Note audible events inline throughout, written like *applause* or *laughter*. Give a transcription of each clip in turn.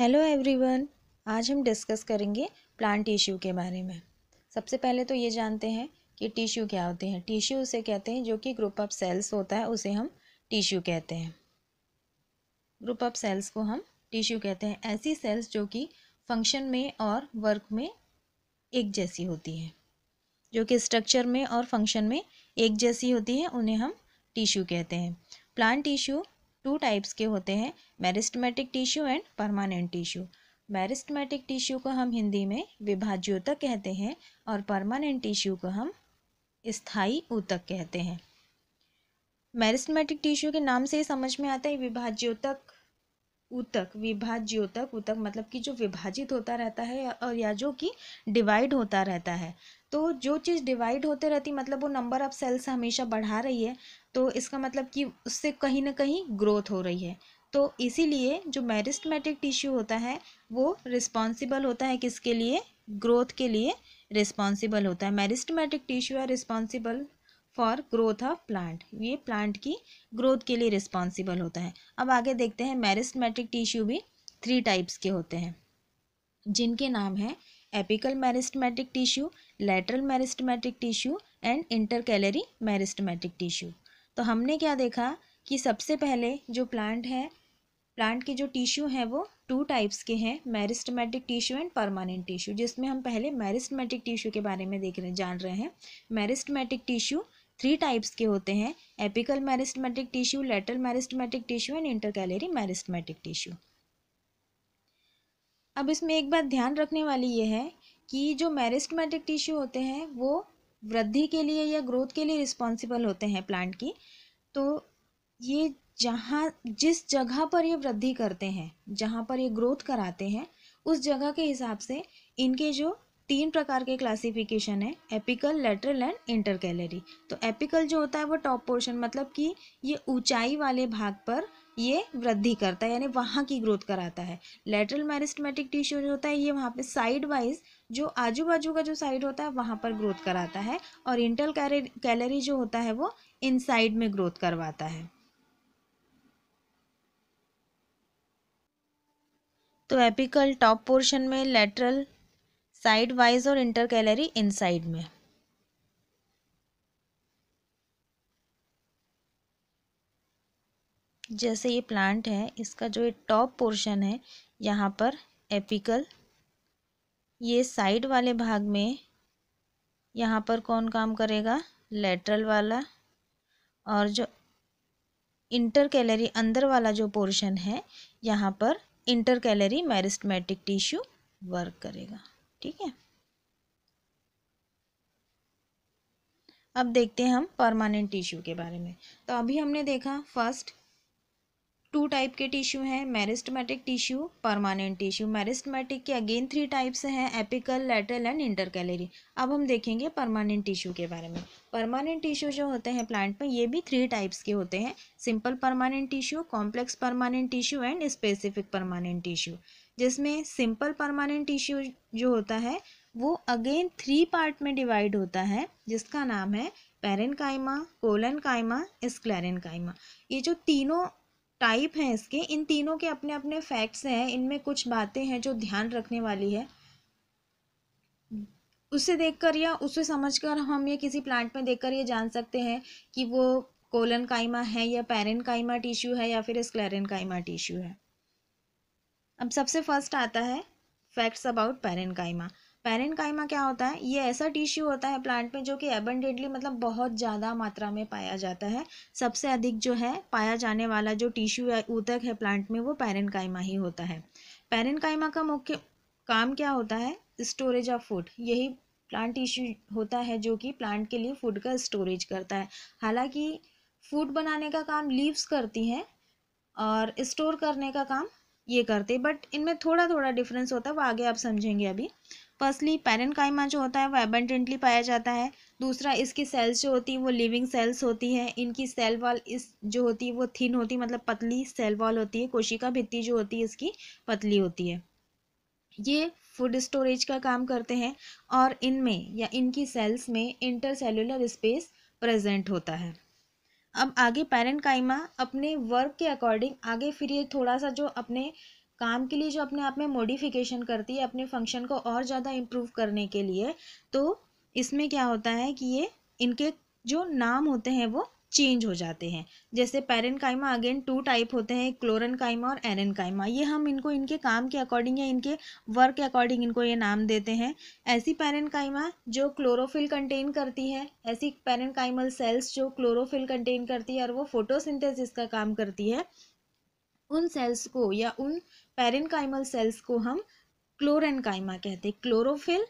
hello everyone आज हम discuss करेंगे प्लांट टिश्यू के बारे में सबसे पहले तो ये जानते हैं कि टिश्यू क्या होते हैं टिश्यू उसे कहते हैं जो कि ग्रुप ऑफ सेल्स होता है उसे हम टिश्यू कहते हैं ग्रुप ऑफ सेल्स को हम टिश्यू कहते हैं ऐसी सेल्स जो कि फंक्शन में और वर्क में एक जैसी होती है जो कि स्ट्रक्चर में और फंक्शन में एक जैसी होती है उन्हें हम टिश्यू कहते हैं प्लांट टिश्यू टू टाइप्स के होते हैं meristematic tissue and permanent tissue meristematic tissue को हम हिंदी में विभाज्योतक कहते हैं और परमानेंट टिश्यू को हम स्थाई ऊतक कहते हैं मैरिस्टमेटिक टिश्यू के नाम से ही समझ में आता है विभाज्योतक ऊतक विभाज्योतक ऊतक मतलब कि जो विभाजित होता रहता है और या जो कि डिवाइड होता रहता है तो जो चीज़ डिवाइड होते रहती मतलब वो नंबर ऑफ़ सेल्स हमेशा बढ़ा रही है तो इसका मतलब कि उससे कहीं ना कहीं ग्रोथ हो रही है तो इसीलिए जो मैरिस्टमेटिक टिश्यू होता है वो रिस्पॉन्सिबल होता है किसके लिए ग्रोथ के लिए रिस्पॉन्सिबल होता है meristematic tissue are responsible for growth of plant ये प्लांट की ग्रोथ के लिए रिस्पॉन्सिबल होता है अब आगे देखते हैं मैरिस्टमेटिक टिश्यू भी थ्री टाइप्स के होते हैं जिनके नाम हैं apical meristematic tissue lateral meristematic tissue and intercalary meristematic tissue तो हमने क्या देखा कि सबसे पहले जो प्लांट है प्लांट के जो टिश्यू हैं वो टू टाइप्स के हैं meristematic tissue and permanent tissue जिसमें हम पहले मैरिस्टमेटिक टिश्यू के बारे में देख रहे जान रहे हैं मैरिस्टमेटिक टिश्यू थ्री टाइप्स के होते हैं apical meristematic tissue lateral meristematic tissue and intercalary meristematic tissue अब इसमें एक बात ध्यान रखने वाली ये है कि जो मैरिस्टमेटिक टिश्यू होते हैं वो वृद्धि के लिए या ग्रोथ के लिए रिस्पॉन्सिबल होते हैं प्लांट की तो ये जहाँ जिस जगह पर ये वृद्धि करते हैं जहाँ पर ये ग्रोथ कराते हैं उस जगह के हिसाब से इनके जो तीन प्रकार के क्लासिफिकेशन है एपिकल लेटरल एंड इंटर तो एपिकल जो होता है वो टॉप पोर्शन मतलब कि ये ऊंचाई वाले भाग पर ये वृद्धि करता है यानी वहाँ की ग्रोथ कराता है लेटरल मैरिस्टमेटिक टिश्यू जो होता है ये वहाँ पे साइड वाइज जो आजू बाजू का जो साइड होता है वहाँ पर ग्रोथ कराता है और इंटल कैलरी जो होता है वो इन साइड में ग्रोथ करवाता है तो एपिकल टॉप पोर्शन में लेटरल साइड वाइज और इंटर कैलरी इन साइड में जैसे ये प्लांट है इसका जो ये टॉप पोर्शन है यहाँ पर एपिकल ये साइड वाले भाग में यहाँ पर कौन काम करेगा लेटरल वाला और जो इंटर कैलरी अंदर वाला जो पोर्शन है यहाँ पर intercalary meristematic tissue work करेगा ठीक है अब देखते हैं हम परमानेंट टिश्यू के बारे में तो अभी हमने देखा फर्स्ट टू टाइप के टिश्यू हैं meristematic tissue permanent tissue meristematic के अगेन थ्री टाइप्स हैं एपिकल लेटरल एंड इंटरकैलरी अब हम देखेंगे परमानेंट टिश्यू के बारे में परमानेंट टिश्यू जो होते हैं प्लांट में ये भी थ्री टाइप्स के होते हैं simple permanent tissue complex permanent tissue and specific permanent tissue जिसमें सिंपल परमानेंट टिश्यू जो होता है वो अगेन थ्री पार्ट में डिवाइड होता है जिसका नाम है पेरेन कायमा कोलन कायमा कायमा ये जो तीनों टाइप हैं इसके इन तीनों के अपने अपने फैक्ट्स हैं इनमें कुछ बातें हैं जो ध्यान रखने वाली है उसे देखकर या उसे समझकर हम ये किसी प्लांट में देखकर ये जान सकते हैं कि वो कोलन काइमा है या पेरेन काइमा टिश्यू है या फिर स्क्लेरन काइमा टिश्यू है अब सबसे फर्स्ट आता है facts about parenchyma parenchyma क्या होता है ये ऐसा टिश्यू होता है प्लांट में जो कि एबंडेंटली मतलब बहुत ज़्यादा मात्रा में पाया जाता है सबसे अधिक जो है पाया जाने वाला जो टिश्यू या ऊतक है प्लांट में वो पेरेनकाइमा ही होता है पेरेनकाइमा का मुख्य काम क्या होता है स्टोरेज ऑफ फूड यही प्लांट टिश्यू होता है जो कि प्लांट के लिए फूड का स्टोरेज करता है हालांकि फूड बनाने का काम लीव्स करती हैं और स्टोर करने का काम ये करते बट इनमें थोड़ा थोड़ा डिफरेंस होता है वो आगे आप समझेंगे अभी फर्स्टली कायमा जो होता है वो एबेंडेंटली पाया जाता है दूसरा इसकी सेल्स जो होती है वो लिविंग सेल्स होती है इनकी सेल वॉल इस जो होती है वो थिन होती है मतलब पतली सेल वॉल होती है कोशिका भित्ती जो होती है इसकी पतली होती है ये फूड स्टोरेज का काम करते हैं और इनमें या इनकी सेल्स में इंटरसेलुलर स्पेस प्रेजेंट होता है अब आगे पेरेंट कायमा अपने वर्क के अकॉर्डिंग आगे फिर ये थोड़ा सा जो अपने काम के लिए जो अपने आप में मॉडिफिकेशन करती है अपने फंक्शन को और ज़्यादा इम्प्रूव करने के लिए तो इसमें क्या होता है कि ये इनके जो नाम होते हैं वो चेंज हो जाते हैं जैसे parenchyma again two type होते हैं क्लोरन काइमा और एरन काइमा ये हम इनको इनके काम के अकॉर्डिंग या इनके वर्क के अकॉर्डिंग इनको ये नाम देते हैं ऐसी पेरन काइमा जो क्लोरोफिल कंटेन करती है ऐसी पेरन काइमल सेल्स जो क्लोरोफिल कंटेन करती है और वो फोटोसिंथेसिस का काम करती है उन सेल्स को या उन पेरेनकाइमल सेल्स को हम क्लोरेनकाइमा कहते हैं क्लोरोफिल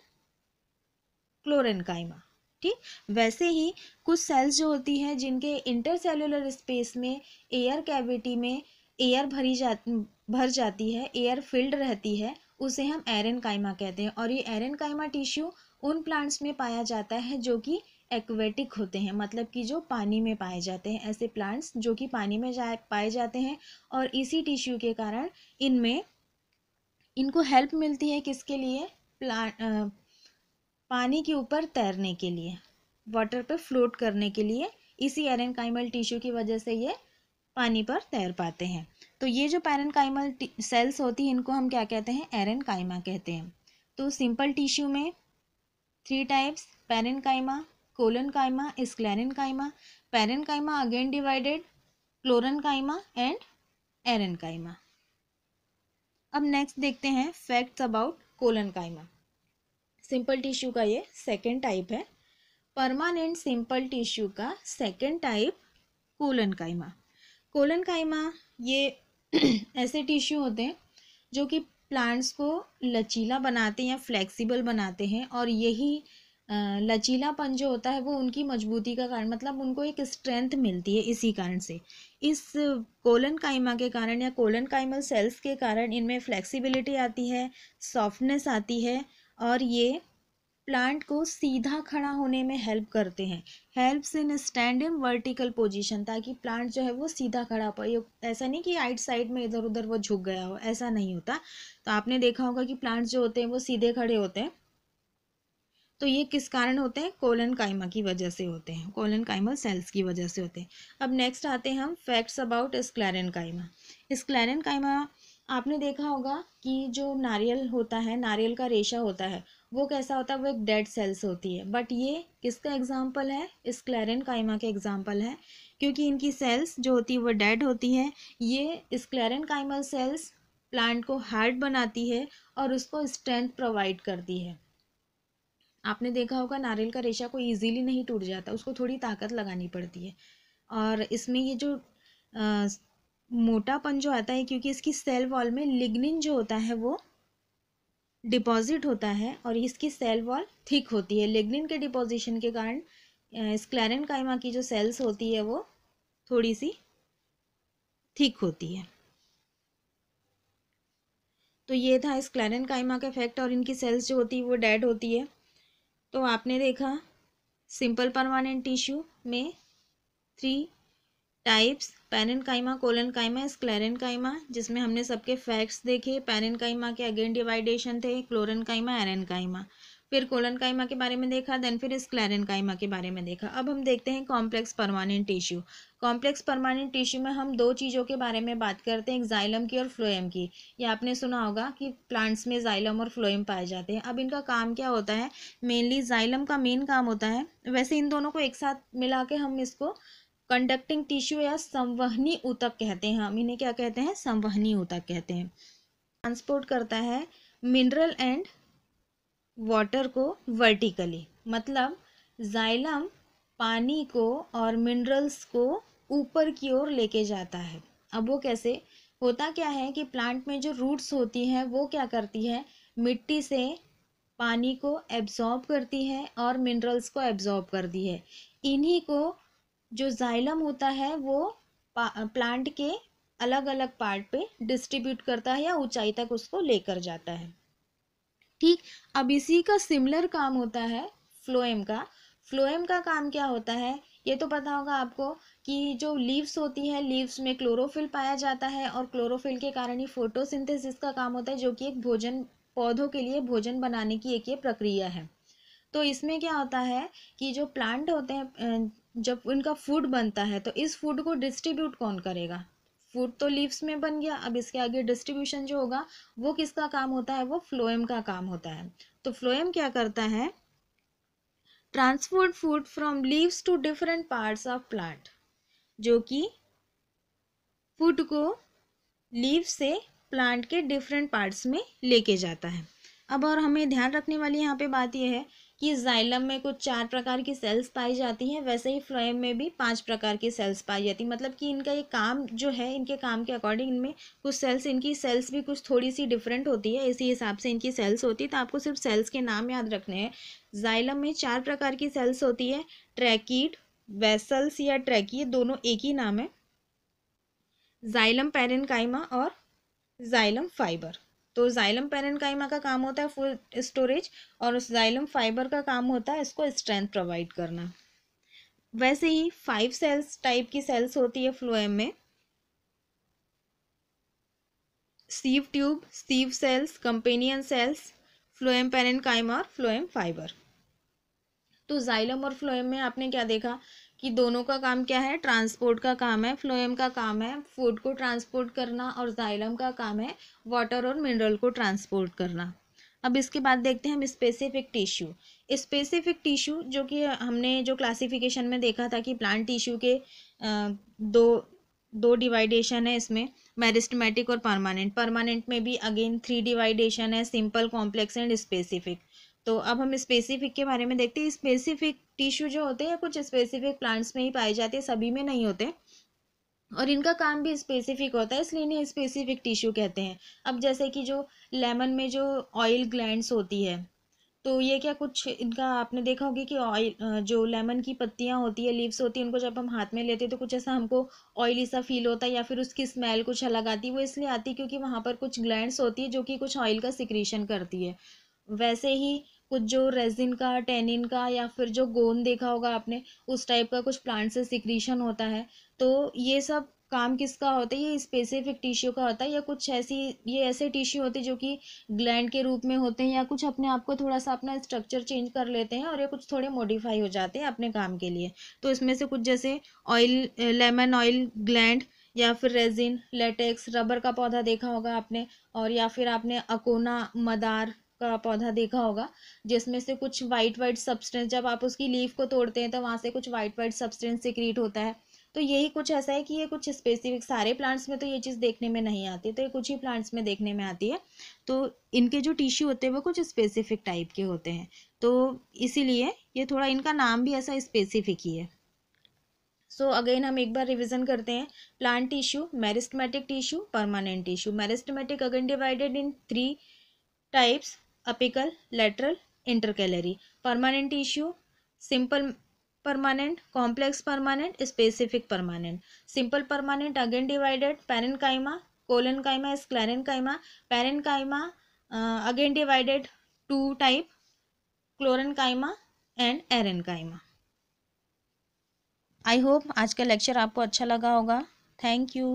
क्लोरेनकाइमा ठीक वैसे ही कुछ सेल्स जो होती हैं जिनके इंटरसेलुलर स्पेस में एयर कैविटी में एयर भरी जा भर जाती है एयर फिल्ड रहती है उसे हम एरन कहते हैं और ये एरन टिश्यू उन प्लांट्स में पाया जाता है जो कि एक्वेटिक होते हैं मतलब कि जो पानी में पाए जाते हैं ऐसे प्लांट्स जो कि पानी में जा पाए जाते हैं और इसी टिश्यू के कारण इनमें इनको हेल्प मिलती है किसके लिए प्लांट पानी के ऊपर तैरने के लिए वाटर पे फ्लोट करने के लिए इसी एरन काइमल टिश्यू की वजह से ये पानी पर तैर पाते हैं तो ये जो पैरन काइमल सेल्स होती हैं इनको हम क्या कहते हैं एरन कहते हैं तो सिंपल टिश्यू में थ्री टाइप्स पैरन कोलन colon पैरन is अगेन डिवाइडेड क्लोरन divided एंड एरन एरेनकाइमा अब नेक्स्ट देखते हैं facts about collenchyma simple tissue का ये सेकेंड टाइप है परमानेंट सिंपल टिश्यू का second type collenchyma collenchyma ये *clears throat* ऐसे टिश्यू होते हैं जो कि प्लांट्स को लचीला बनाते हैं या फ्लेक्सिबल बनाते हैं और यही लचीलापन जो होता है वो उनकी मजबूती का कारण मतलब उनको एक स्ट्रेंथ मिलती है इसी कारण से इस कोलन काइमा के कारण या कोलन काइमल सेल्स के कारण इनमें फ्लेक्सिबिलिटी आती है सॉफ्टनेस आती है और ये प्लांट को सीधा खड़ा होने में हेल्प करते हैं helps in stand in vertical position ताकि प्लांट जो है वो सीधा खड़ा पाए ऐसा नहीं कि आइट साइड में इधर उधर वो झुक गया हो ऐसा नहीं होता तो आपने देखा होगा कि प्लांट्स जो होते हैं वो सीधे खड़े होते हैं तो ये किस कारण होते हैं कोलन काइमा की वजह से होते हैं कोलन काइमा सेल्स की वजह से होते हैं अब नेक्स्ट आते हैं हम फैक्ट्स अबाउट स्क्लैरन काइमा स्क्लैरन काइमा आपने देखा होगा कि जो नारियल होता है नारियल का रेशा होता है वो कैसा होता है वो एक डेड सेल्स होती है बट ये किसका एग्जाम्पल है स्क्लेरन काइमा के एग्जाम्पल है क्योंकि इनकी सेल्स जो होती है वो डेड होती है ये स्क्लेरन काइमल सेल्स प्लांट को हार्ड बनाती है और उसको स्ट्रेंथ प्रोवाइड करती है आपने देखा होगा नारियल का रेशा कोई ईजीली नहीं टूट जाता उसको थोड़ी ताकत लगानी पड़ती है और इसमें ये जो आ, मोटापन जो आता है क्योंकि इसकी सेल वॉल में लिग्निन जो होता है वो डिपॉजिट होता है और इसकी सेल वॉल थिक होती है लिग्निन के डिपोजिशन के कारण स्क्लैरन कायमा की जो सेल्स होती है वो थोड़ी सी थिक होती है तो ये था स्क्लैरन कायमा का इफेक्ट और इनकी सेल्स जो होती है वो डेड होती है तो आपने देखा सिंपल परमानेंट टिश्यू में three types parenchyma collenchyma sclerenchyma जिसमें हमने सबके फैक्ट्स देखे पैरन काइमा के अगेन डिवाइडेशन थे क्लोरन काइमा एरन काइमा फिर कोलन काइमा के बारे में देखा देन फिर स्क्लेरन काइमा के बारे में देखा अब हम देखते हैं complex permanent tissue complex permanent tissue में हम दो चीज़ों के बारे में बात करते हैं जाइलम की और फ्लोएम की ये आपने सुना होगा कि प्लांट्स में जाइलम और फ्लोएम पाए जाते हैं अब इनका काम क्या होता है मेनली जाइलम का मेन काम होता है वैसे इन दोनों को एक साथ मिला के हम इसको कंडक्टिंग टिश्यू या संवहनी ऊतक कहते हैं हम इन्हें क्या कहते हैं संवहनी ऊतक कहते हैं ट्रांसपोर्ट करता है मिनरल एंड वाटर को वर्टिकली मतलब जाइलम पानी को और मिनरल्स को ऊपर की ओर लेके जाता है अब वो कैसे होता क्या है कि प्लांट में जो रूट्स होती हैं वो क्या करती है मिट्टी से पानी को एब्जॉर्ब करती है और मिनरल्स को एब्जॉर्ब करती है इन्हीं को जो जाइलम होता है वो प्लांट के अलग अलग पार्ट पे डिस्ट्रीब्यूट करता है या ऊंचाई तक उसको लेकर जाता है ठीक अब इसी का सिमिलर काम होता है फ्लोएम का फ्लोएम का काम क्या होता है ये तो पता होगा आपको कि जो लीव्स होती है लीव्स में क्लोरोफिल पाया जाता है और क्लोरोफिल के कारण ही फोटोसिंथेसिस का काम होता है जो कि एक भोजन पौधों के लिए भोजन बनाने की एक ये प्रक्रिया है तो इसमें क्या होता है कि जो प्लांट होते हैं जब उनका फूड बनता है तो इस फूड को डिस्ट्रीब्यूट कौन करेगा फूड तो लीव्स में बन गया अब इसके आगे डिस्ट्रीब्यूशन जो होगा वो किसका काम होता है वो फ्लोएम का काम होता है तो फ्लोएम क्या करता है transport food from leaves to different parts of plant जो कि फूड को लीव से प्लांट के डिफरेंट पार्ट्स में लेके जाता है अब और हमें ध्यान रखने वाली यहाँ पे बात यह है कि जाइलम में कुछ चार प्रकार की सेल्स पाई जाती हैं वैसे ही फ्लोएम में भी पांच प्रकार की सेल्स पाई जाती हैं मतलब कि इनका ये काम जो है इनके काम के अकॉर्डिंग इनमें कुछ सेल्स इनकी सेल्स भी कुछ थोड़ी सी डिफरेंट होती है इसी हिसाब से इनकी सेल्स होती है तो आपको सिर्फ सेल्स के नाम याद रखने हैं जाइलम में चार प्रकार की सेल्स होती है ट्रैकीड वेसल्स या ट्रैकी दोनों एक ही नाम है जाइलम पेरेनकाइमा और जाइलम फाइबर तो जाइलम पेरेंकाइमा का काम होता है फुल स्टोरेज और उस जाइलम फाइबर का काम होता है इसको स्ट्रेंथ प्रोवाइड करना वैसे ही फाइव सेल्स टाइप की सेल्स होती है फ्लोएम में sieve tube sieve cells companion cells phloem parenchyma और फ्लोएम फाइबर तो जाइलम और फ्लोएम में आपने क्या देखा कि दोनों का काम क्या है ट्रांसपोर्ट का काम है फ्लोएम का काम है फूड को ट्रांसपोर्ट करना और जाइलम का काम है वाटर और मिनरल को ट्रांसपोर्ट करना अब इसके बाद देखते हैं हम स्पेसिफिक टिश्यू स्पेसिफिक टिश्यू जो कि हमने जो क्लासिफिकेशन में देखा था कि प्लांट टिश्यू के दो दो डिवाइडेशन है इसमें मेरिस्टमेटिक और परमानेंट परमानेंट में भी अगेन थ्री डिवाइडेशन है सिंपल कॉम्प्लेक्स एंड स्पेसिफिक तो अब हम स्पेसिफिक के बारे में देखते हैं स्पेसिफिक टिश्यू जो होते हैं कुछ स्पेसिफिक प्लांट्स में ही पाए जाते हैं सभी में नहीं होते और इनका काम भी स्पेसिफिक होता है इसलिए इन्हें स्पेसिफिक टिश्यू कहते हैं अब जैसे कि जो लेमन में जो ऑयल ग्लैंड्स होती है तो ये क्या कुछ इनका आपने देखा होगा कि ऑयल जो लेमन की पत्तियां होती है लीव्स होती है उनको जब हम हाथ में लेते हैं तो कुछ ऐसा हमको ऑयली सा फील होता है या फिर उसकी स्मेल कुछ अलग आती है वो इसलिए आती है क्योंकि वहाँ पर कुछ ग्लैंड्स होती है जो कि कुछ ऑयल का सिक्रीशन करती है वैसे ही कुछ जो रेजिन का टेनिन का या फिर जो गोंद देखा होगा आपने उस टाइप का कुछ प्लांट से सिक्रीशन होता है तो ये सब काम किसका होता है ये स्पेसिफिक टिश्यू का होता है या कुछ ऐसी ये ऐसे टिश्यू होते हैं जो कि ग्लैंड के रूप में होते हैं या कुछ अपने आप को थोड़ा सा अपना स्ट्रक्चर चेंज कर लेते हैं और ये कुछ थोड़े मॉडिफाई हो जाते हैं अपने काम के लिए तो इसमें से कुछ जैसे ऑयल लेमन ऑयल ग्लैंड या फिर रेजिन लेटेक्स रबर का पौधा देखा होगा आपने और या फिर आपने अकोना मदार का पौधा देखा होगा जिसमें से कुछ वाइट वाइट सब्सटेंस जब आप उसकी लीफ को तोड़ते हैं तो वहाँ से कुछ वाइट वाइट सब्सटेंस सिक्रीट होता है तो यही कुछ ऐसा है कि ये कुछ स्पेसिफिक सारे प्लांट्स में तो ये चीज़ देखने में नहीं आती तो ये कुछ ही प्लांट्स में देखने में आती है तो इनके जो टिश्यू होते हैं वो कुछ स्पेसिफिक टाइप के होते हैं तो इसीलिए ये थोड़ा इनका नाम भी ऐसा स्पेसिफिक ही है सो so अगेन हम एक बार रिवीजन करते हैं plant tissue meristematic tissue permanent tissue meristematic again divided in three types apical lateral intercalary permanent issue simple permanent complex permanent specific permanent simple permanent again divided parenchyma collenchyma sclerenchyma parenchyma again divided two type chlorenchyma and aerenchyma I hope आज का lecture आपको अच्छा लगा होगा thank you